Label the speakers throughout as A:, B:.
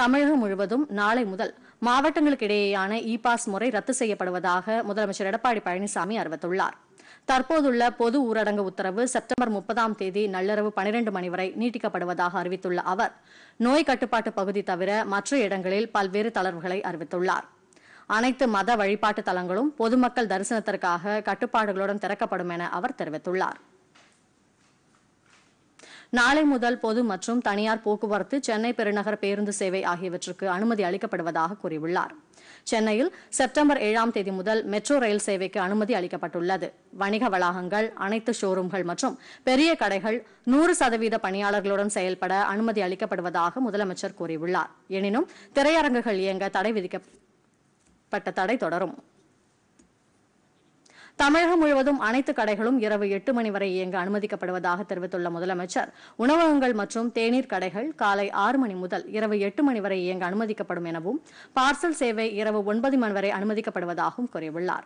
A: தமிழகம் முழுவதும் நாளை முதல் மாவட்டங்களுக்கு இடையேயான இ பாஸ் முறை ரத்து செய்யப்படுவதாக முதலமைச்சர் எடப்பாடி பழனிசாமி அறிவித்துள்ளார் தற்போதுள்ள பொது ஊரடங்கு உத்தரவு செப்டம்பர் முப்பதாம் தேதி நள்ளிரவு பனிரெண்டு மணி வரை நீட்டிக்கப்படுவதாக அறிவித்துள்ள அவர் நோய் கட்டுப்பாட்டு பகுதி தவிர மற்ற இடங்களில் பல்வேறு தளர்வுகளை அறிவித்துள்ளார் அனைத்து மத வழிபாட்டு தலங்களும் பொதுமக்கள் தரிசனத்திற்காக கட்டுப்பாடுகளுடன் திறக்கப்படும் என அவர் தெரிவித்துள்ளார் நாளை முதல் பொது மற்றும் தனியார் போக்குவரத்து சென்னை பெருநகர பேருந்து சேவை ஆகியவற்றுக்கு அனுமதி அளிக்கப்படுவதாக கூறியுள்ளார் சென்னையில் செப்டம்பர் ஏழாம் தேதி முதல் மெட்ரோ ரயில் சேவைக்கு அனுமதி அளிக்கப்பட்டுள்ளது வணிக வளாகங்கள் அனைத்து ஷோரூம்கள் மற்றும் பெரிய கடைகள் நூறு சதவீத பணியாளர்களுடன் செயல்பட அனுமதி அளிக்கப்படுவதாக முதலமைச்சர் கூறியுள்ளார் எனினும் திரையரங்குகள் இயங்க தடை விதிக்கப்பட்ட தடை தொடரும் தமிழகம் முழுவதும் அனைத்து கடைகளும் இரவு எட்டு மணி வரை இயங்க அனுமதிக்கப்படுவதாக தெரிவித்துள்ள முதலமைச்சர் உணவகங்கள் மற்றும் தேநீர் கடைகள் காலை ஆறு மணி முதல் இரவு எட்டு மணி வரை இயங்க அனுமதிக்கப்படும் எனவும் பார்சல் சேவை இரவு ஒன்பது மணி வரை அனுமதிக்கப்படுவதாகவும் கூறியுள்ளார்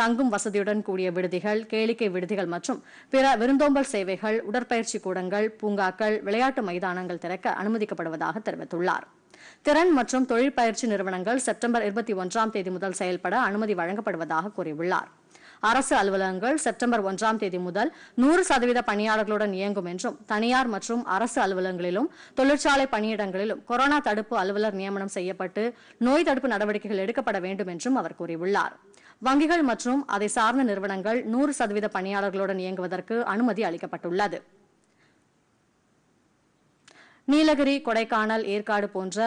A: தங்கும் வசதியுடன் கூடிய விடுதிகள் கேளிக்கை விடுதிகள் மற்றும் பிற விருந்தோம்பல் சேவைகள் உடற்பயிற்சி கூடங்கள் பூங்காக்கள் விளையாட்டு மைதானங்கள் திறக்க அனுமதிக்கப்படுவதாக தெரிவித்துள்ளார் திறன் மற்றும் தொழிற்பயிற்சி நிறுவனங்கள் செப்டம்பர் இருபத்தி ஒன்றாம் தேதி முதல் செயல்பட அனுமதி வழங்கப்படுவதாக கூறியுள்ளாா் அரசு அலுவலகங்கள் செப்டம்பர் ஒன்றாம் தேதி முதல் நூறு சதவீத பணியாளர்களுடன் இயங்கும் என்றும் தனியார் மற்றும் அரசு அலுவலகங்களிலும் தொழிற்சாலை பணியிடங்களிலும் கொரோனா தடுப்பு அலுவலர் நியமனம் செய்யப்பட்டு நோய் தடுப்பு நடவடிக்கைகள் எடுக்கப்பட வேண்டும் என்றும் அவர் கூறியுள்ளார் வங்கிகள் மற்றும் அதை சார்ந்த நிறுவனங்கள் நூறு சதவீத பணியாளர்களுடன் இயங்குவதற்கு அனுமதி அளிக்கப்பட்டுள்ளது நீலகிரி கொடைக்கானல் ஏற்காடு போன்ற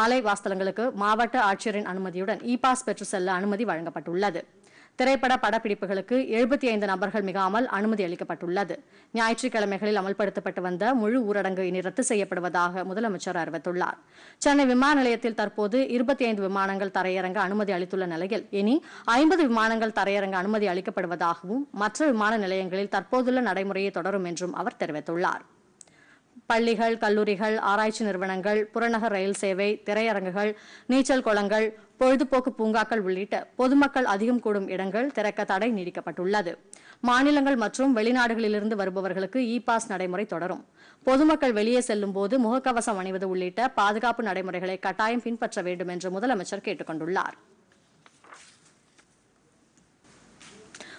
A: மலை வாஸ்தலங்களுக்கு மாவட்ட ஆட்சியரின் அனுமதியுடன் இ பாஸ் பெற்று செல்ல அனுமதி வழங்கப்பட்டுள்ளது திரைப்பட படப்பிடிப்புகளுக்கு எழுபத்தி ஐந்து நபர்கள் மிகாமல் அனுமதி அளிக்கப்பட்டுள்ளது ஞாயிற்றுக்கிழமைகளில் அமல்படுத்தப்பட்டு வந்த முழு ஊரடங்கு இனி ரத்து செய்யப்படுவதாக முதலமைச்சர் அறிவித்துள்ளார் சென்னை விமான நிலையத்தில் தற்போது இருபத்தி ஐந்து விமானங்கள் தரையிறங்க அனுமதி அளித்துள்ள நிலையில் இனி ஐம்பது விமானங்கள் தரையிறங்க அனுமதி அளிக்கப்படுவதாகவும் மற்ற விமான நிலையங்களில் தற்போதுள்ள நடைமுறையை தொடரும் என்றும் அவர் தெரிவித்துள்ளார் பள்ளிகள் கல்லூரிகள் ஆராய்ச்சி நிறுவனங்கள் புறநகர் ரயில் சேவை திரையரங்குகள் நீச்சல் குளங்கள் பொழுதுபோக்கு பூங்காக்கள் உள்ளிட்ட பொதுமக்கள் அதிகம் கூடும் இடங்கள் திறக்க தடை நீடிக்கப்பட்டுள்ளது மாநிலங்கள் மற்றும் வெளிநாடுகளிலிருந்து வருபவர்களுக்கு இ பாஸ் நடைமுறை தொடரும் பொதுமக்கள் வெளியே செல்லும் போது முகக்கவசம் அணிவது உள்ளிட்ட பாதுகாப்பு நடைமுறைகளை கட்டாயம் பின்பற்ற வேண்டும் என்று முதலமைச்சர் கேட்டுக் கொண்டுள்ளாா்